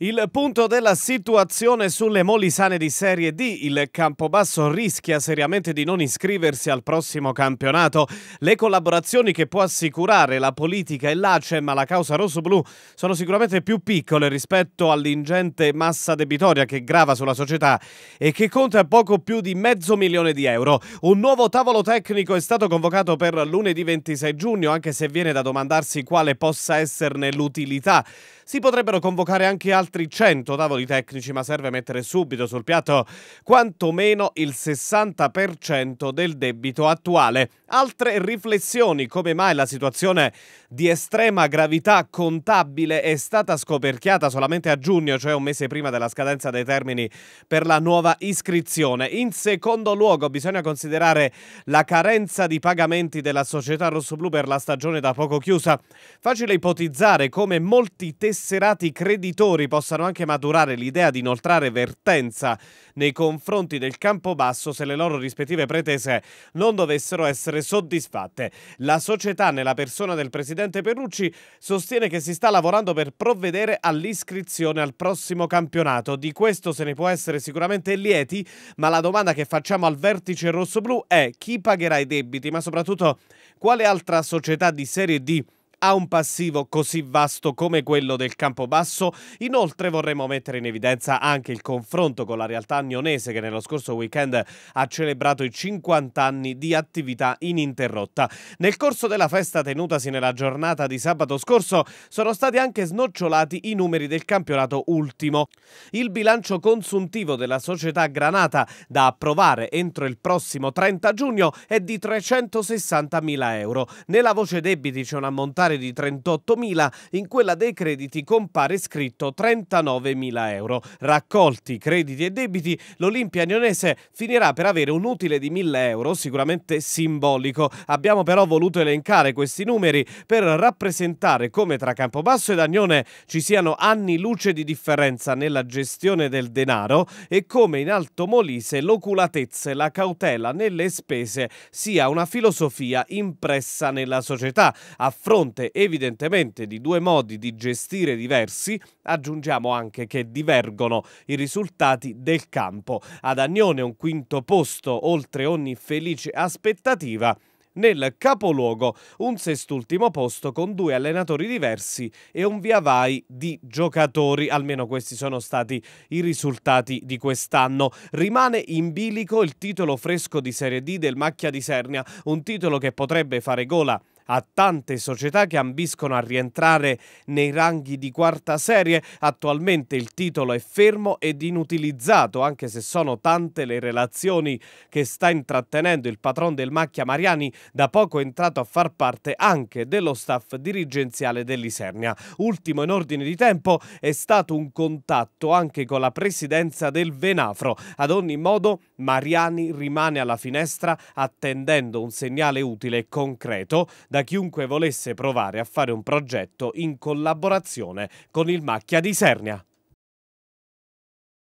Il punto della situazione sulle molisane di Serie D, il Campobasso rischia seriamente di non iscriversi al prossimo campionato. Le collaborazioni che può assicurare la politica e l'ACEM alla causa rossoblu sono sicuramente più piccole rispetto all'ingente massa debitoria che grava sulla società e che conta poco più di mezzo milione di euro. Un nuovo tavolo tecnico è stato convocato per lunedì 26 giugno, anche se viene da domandarsi quale possa esserne l'utilità. Si potrebbero convocare anche altri altri 100 tavoli tecnici, ma serve mettere subito sul piatto quantomeno il 60% del debito attuale. Altre riflessioni, come mai la situazione di estrema gravità contabile è stata scoperchiata solamente a giugno, cioè un mese prima della scadenza dei termini per la nuova iscrizione. In secondo luogo bisogna considerare la carenza di pagamenti della società rossoblu per la stagione da poco chiusa. Facile ipotizzare come molti tesserati creditori possano anche maturare l'idea di inoltrare vertenza nei confronti del campo basso se le loro rispettive pretese non dovessero essere essere soddisfatte. La società, nella persona del presidente Perucci, sostiene che si sta lavorando per provvedere all'iscrizione al prossimo campionato. Di questo se ne può essere sicuramente lieti, ma la domanda che facciamo al vertice rosso-blu è chi pagherà i debiti, ma soprattutto quale altra società di Serie D ha un passivo così vasto come quello del Campobasso. Inoltre vorremmo mettere in evidenza anche il confronto con la realtà agnonese che nello scorso weekend ha celebrato i 50 anni di attività ininterrotta. Nel corso della festa tenutasi nella giornata di sabato scorso sono stati anche snocciolati i numeri del campionato ultimo. Il bilancio consuntivo della società Granata da approvare entro il prossimo 30 giugno è di 360.000 euro. Nella voce debiti c'è un ammontare totale di 38.000, in quella dei crediti compare scritto 39.000 euro. Raccolti crediti e debiti, l'Olimpia Nionese finirà per avere un utile di 1.000 euro, sicuramente simbolico. Abbiamo però voluto elencare questi numeri per rappresentare come tra Campobasso ed Agnone ci siano anni luce di differenza nella gestione del denaro e come in Alto Molise l'oculatezza e la cautela nelle spese sia una filosofia impressa nella società. A fronte fronte evidentemente di due modi di gestire diversi, aggiungiamo anche che divergono i risultati del campo. Ad Agnone un quinto posto oltre ogni felice aspettativa, nel capoluogo un sest'ultimo posto con due allenatori diversi e un via vai di giocatori, almeno questi sono stati i risultati di quest'anno. Rimane in bilico il titolo fresco di Serie D del Macchia di Sernia, un titolo che potrebbe fare gola a tante società che ambiscono a rientrare nei ranghi di quarta serie. Attualmente il titolo è fermo ed inutilizzato, anche se sono tante le relazioni che sta intrattenendo il patron del Macchia Mariani, da poco è entrato a far parte anche dello staff dirigenziale dell'Isernia. Ultimo in ordine di tempo è stato un contatto anche con la presidenza del Venafro. Ad ogni modo, Mariani rimane alla finestra attendendo un segnale utile e concreto. Da da chiunque volesse provare a fare un progetto in collaborazione con il Macchia di Sernia.